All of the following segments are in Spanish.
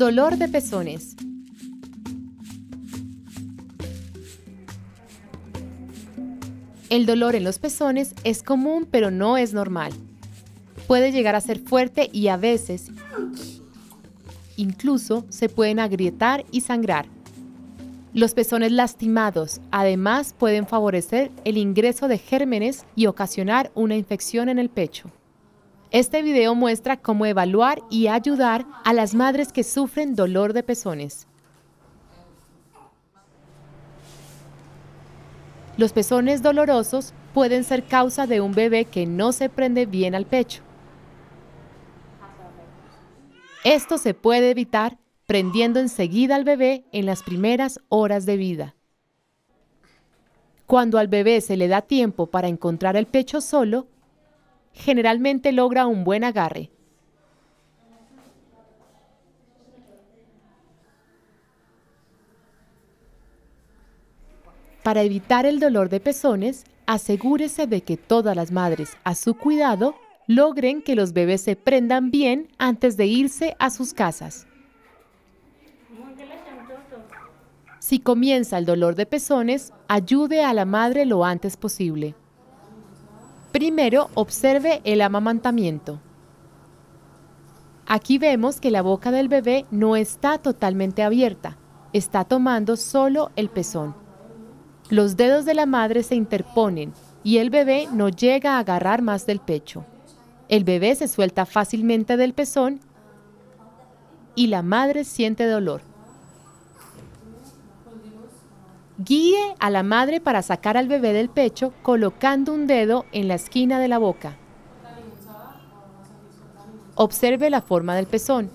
Dolor de pezones. El dolor en los pezones es común pero no es normal. Puede llegar a ser fuerte y a veces incluso se pueden agrietar y sangrar. Los pezones lastimados además pueden favorecer el ingreso de gérmenes y ocasionar una infección en el pecho. Este video muestra cómo evaluar y ayudar a las madres que sufren dolor de pezones. Los pezones dolorosos pueden ser causa de un bebé que no se prende bien al pecho. Esto se puede evitar prendiendo enseguida al bebé en las primeras horas de vida. Cuando al bebé se le da tiempo para encontrar el pecho solo, generalmente logra un buen agarre. Para evitar el dolor de pezones, asegúrese de que todas las madres a su cuidado logren que los bebés se prendan bien antes de irse a sus casas. Si comienza el dolor de pezones, ayude a la madre lo antes posible. Primero observe el amamantamiento. Aquí vemos que la boca del bebé no está totalmente abierta, está tomando solo el pezón. Los dedos de la madre se interponen y el bebé no llega a agarrar más del pecho. El bebé se suelta fácilmente del pezón y la madre siente dolor. Guíe a la madre para sacar al bebé del pecho colocando un dedo en la esquina de la boca. Observe la forma del pezón.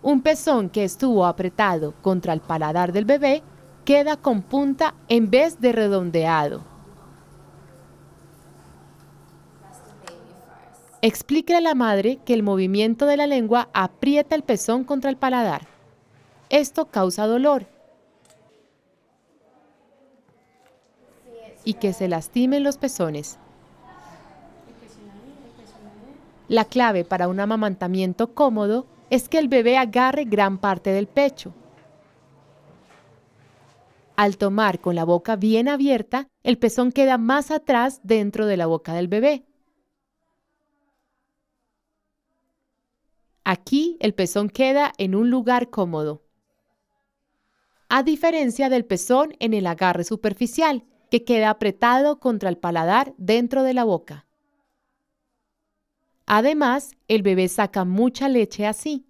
Un pezón que estuvo apretado contra el paladar del bebé queda con punta en vez de redondeado. Explique a la madre que el movimiento de la lengua aprieta el pezón contra el paladar. Esto causa dolor y que se lastimen los pezones. La clave para un amamantamiento cómodo es que el bebé agarre gran parte del pecho. Al tomar con la boca bien abierta, el pezón queda más atrás dentro de la boca del bebé. Aquí el pezón queda en un lugar cómodo, a diferencia del pezón en el agarre superficial, que queda apretado contra el paladar dentro de la boca. Además, el bebé saca mucha leche así.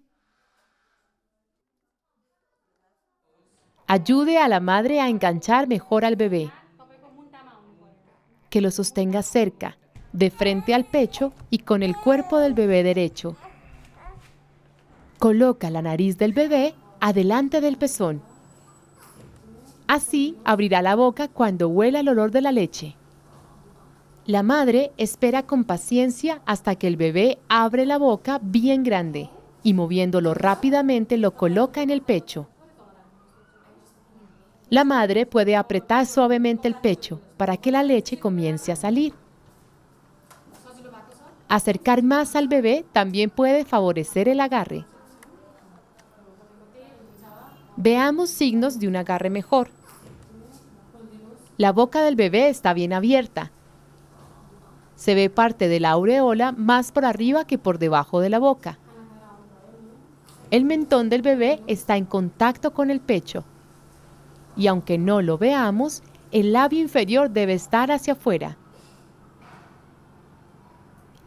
Ayude a la madre a enganchar mejor al bebé. Que lo sostenga cerca, de frente al pecho y con el cuerpo del bebé derecho. Coloca la nariz del bebé adelante del pezón Así abrirá la boca cuando huela el olor de la leche. La madre espera con paciencia hasta que el bebé abre la boca bien grande y moviéndolo rápidamente lo coloca en el pecho. La madre puede apretar suavemente el pecho para que la leche comience a salir. Acercar más al bebé también puede favorecer el agarre. Veamos signos de un agarre mejor. La boca del bebé está bien abierta. Se ve parte de la aureola más por arriba que por debajo de la boca. El mentón del bebé está en contacto con el pecho. Y aunque no lo veamos, el labio inferior debe estar hacia afuera.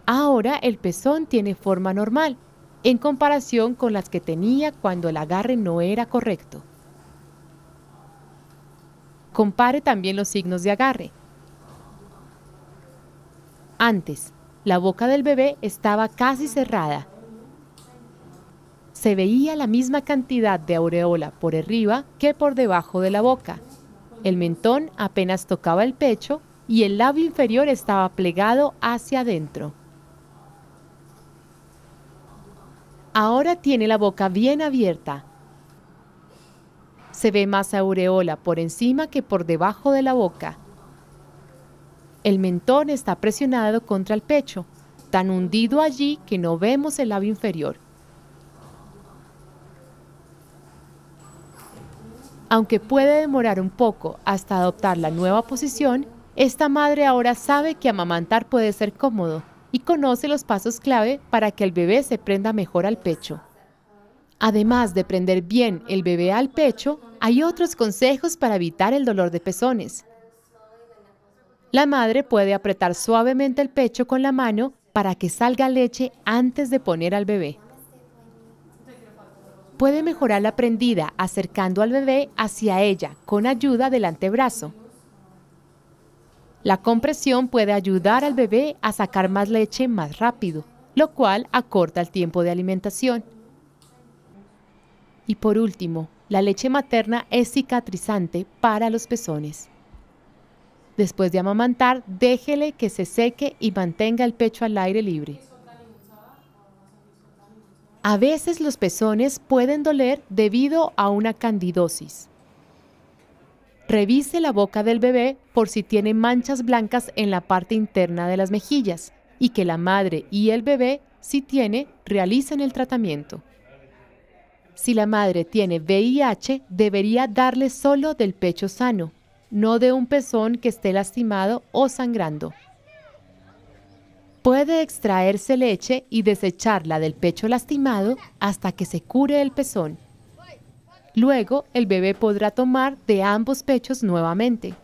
Ahora el pezón tiene forma normal, en comparación con las que tenía cuando el agarre no era correcto. Compare también los signos de agarre. Antes, la boca del bebé estaba casi cerrada. Se veía la misma cantidad de aureola por arriba que por debajo de la boca. El mentón apenas tocaba el pecho y el labio inferior estaba plegado hacia adentro. Ahora tiene la boca bien abierta, se ve más aureola por encima que por debajo de la boca. El mentón está presionado contra el pecho, tan hundido allí que no vemos el labio inferior. Aunque puede demorar un poco hasta adoptar la nueva posición, esta madre ahora sabe que amamantar puede ser cómodo y conoce los pasos clave para que el bebé se prenda mejor al pecho. Además de prender bien el bebé al pecho, hay otros consejos para evitar el dolor de pezones. La madre puede apretar suavemente el pecho con la mano para que salga leche antes de poner al bebé. Puede mejorar la prendida acercando al bebé hacia ella con ayuda del antebrazo. La compresión puede ayudar al bebé a sacar más leche más rápido, lo cual acorta el tiempo de alimentación. Y por último, la leche materna es cicatrizante para los pezones. Después de amamantar, déjele que se seque y mantenga el pecho al aire libre. A veces los pezones pueden doler debido a una candidosis. Revise la boca del bebé por si tiene manchas blancas en la parte interna de las mejillas y que la madre y el bebé, si tiene, realicen el tratamiento. Si la madre tiene VIH, debería darle solo del pecho sano, no de un pezón que esté lastimado o sangrando. Puede extraerse leche y desecharla del pecho lastimado hasta que se cure el pezón. Luego, el bebé podrá tomar de ambos pechos nuevamente.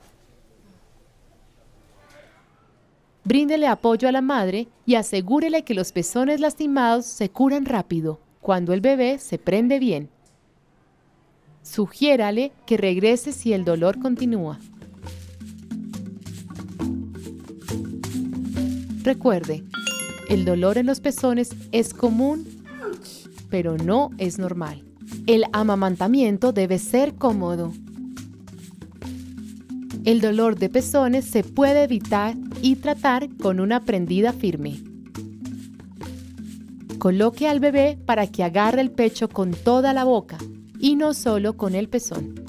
Bríndele apoyo a la madre y asegúrele que los pezones lastimados se curan rápido cuando el bebé se prende bien. Sugiérale que regrese si el dolor continúa. Recuerde, el dolor en los pezones es común, pero no es normal. El amamantamiento debe ser cómodo. El dolor de pezones se puede evitar y tratar con una prendida firme. Coloque al bebé para que agarre el pecho con toda la boca y no solo con el pezón.